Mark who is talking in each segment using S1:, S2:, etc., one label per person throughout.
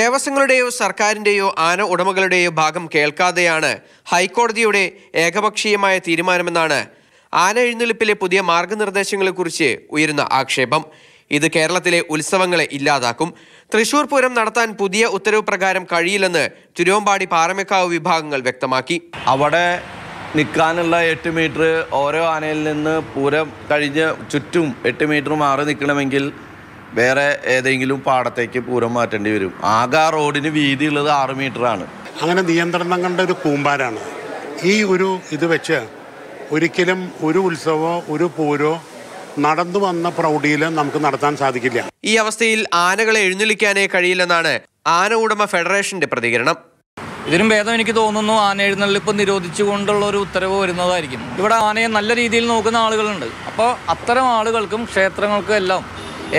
S1: ദേവസ്വങ്ങളുടെയോ സർക്കാരിൻ്റെയോ ആന ഉടമകളുടെയോ ഭാഗം കേൾക്കാതെയാണ് ഹൈക്കോടതിയുടെ ഏകപക്ഷീയമായ തീരുമാനമെന്നാണ് ആന എഴുന്നള്ളിപ്പിലെ പുതിയ മാർഗനിർദ്ദേശങ്ങളെക്കുറിച്ച് ഉയരുന്ന ആക്ഷേപം ഇത് കേരളത്തിലെ ഉത്സവങ്ങളെ ഇല്ലാതാക്കും തൃശൂർ പൂരം നടത്താൻ പുതിയ ഉത്തരവ് പ്രകാരം കഴിയില്ലെന്ന് തിരുവമ്പാടി പാറമേക്കാവ് വിഭാഗങ്ങൾ വ്യക്തമാക്കി അവിടെ
S2: നിൽക്കാനുള്ള എട്ട് മീറ്റർ ഓരോ ആനയിൽ നിന്ന് പൂരം കഴിഞ്ഞ് ചുറ്റും എട്ട് മീറ്റർ മാറി നിൽക്കണമെങ്കിൽ വേറെ ഏതെങ്കിലും പാടത്തേക്ക് പൂരം മാറ്റേണ്ടി വരും ആകെ റോഡിന് വീതി ഉള്ളത് ആറ് മീറ്ററാണ്
S3: അങ്ങനെ നിയന്ത്രണങ്ങളുടെ ഒരു കൂമ്പാരാണ് ഈ ഒരു ഇത് വെച്ച് ഒരിക്കലും ഒരു ഉത്സവമോ ഒരു പൂരോ നടന്നു വന്ന പ്രൗഢിയിൽ നമുക്ക് നടത്താൻ സാധിക്കില്ല
S1: ഈ അവസ്ഥയിൽ ആനകളെ എഴുന്നള്ളിക്കാനേ കഴിയില്ലെന്നാണ് ആന ഉടമ ഫെഡറേഷന്റെ പ്രതികരണം
S3: ഇതിനും
S4: ഭേദം എനിക്ക് തോന്നുന്നു ആന എഴുന്നള്ളിപ്പ് നിരോധിച്ചുകൊണ്ടുള്ള ഒരു ഉത്തരവ് വരുന്നതായിരിക്കും ഇവിടെ ആനയെ നല്ല രീതിയിൽ നോക്കുന്ന ആളുകളുണ്ട് അപ്പോൾ അത്തരം ആളുകൾക്കും ക്ഷേത്രങ്ങൾക്കും എല്ലാം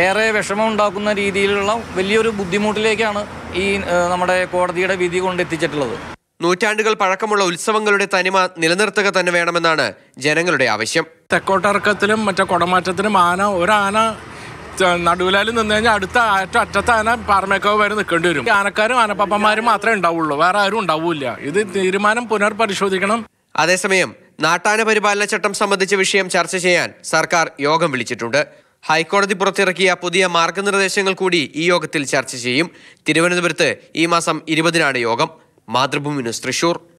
S4: ഏറെ വിഷമം ഉണ്ടാക്കുന്ന രീതിയിലുള്ള വലിയൊരു ബുദ്ധിമുട്ടിലേക്കാണ് ഈ നമ്മുടെ കോടതിയുടെ വിധി കൊണ്ടെത്തിച്ചിട്ടുള്ളത് നൂറ്റാണ്ടുകൾ പഴക്കമുള്ള ഉത്സവങ്ങളുടെ തനിമ
S5: നിലനിർത്തുക തന്നെ വേണമെന്നാണ് ജനങ്ങളുടെ ആവശ്യം തെക്കോട്ടിറക്കത്തിലും മറ്റേ കുടമാറ്റത്തിലും ആന ഒരാന നടുവിലാലിൽ നിന്ന് കഴിഞ്ഞാൽ അടുത്ത ഏറ്റവും അറ്റത്ത ആന പാർമേക്കാവ് വരെ നിൽക്കേണ്ടി വരും ആനക്കാരും ആനപ്പാപ്പന്മാരും മാത്രമേ ഉണ്ടാവുള്ളൂ വേറെ ആരും ഉണ്ടാവില്ല ഇത് തീരുമാനം പുനർപരിശോധിക്കണം അതേസമയം നാട്ടാന പരിപാലന ചട്ടം സംബന്ധിച്ച വിഷയം ചർച്ച ചെയ്യാൻ സർക്കാർ യോഗം വിളിച്ചിട്ടുണ്ട്
S1: ഹൈക്കോടതി പുറത്തിറക്കിയ പുതിയ മാർഗനിർദ്ദേശങ്ങൾ കൂടി ഈ യോഗത്തിൽ ചർച്ച ചെയ്യും തിരുവനന്തപുരത്ത് ഈ മാസം ഇരുപതിനാണ് യോഗം മാതൃഭൂമി ന്യൂസ് തൃശൂർ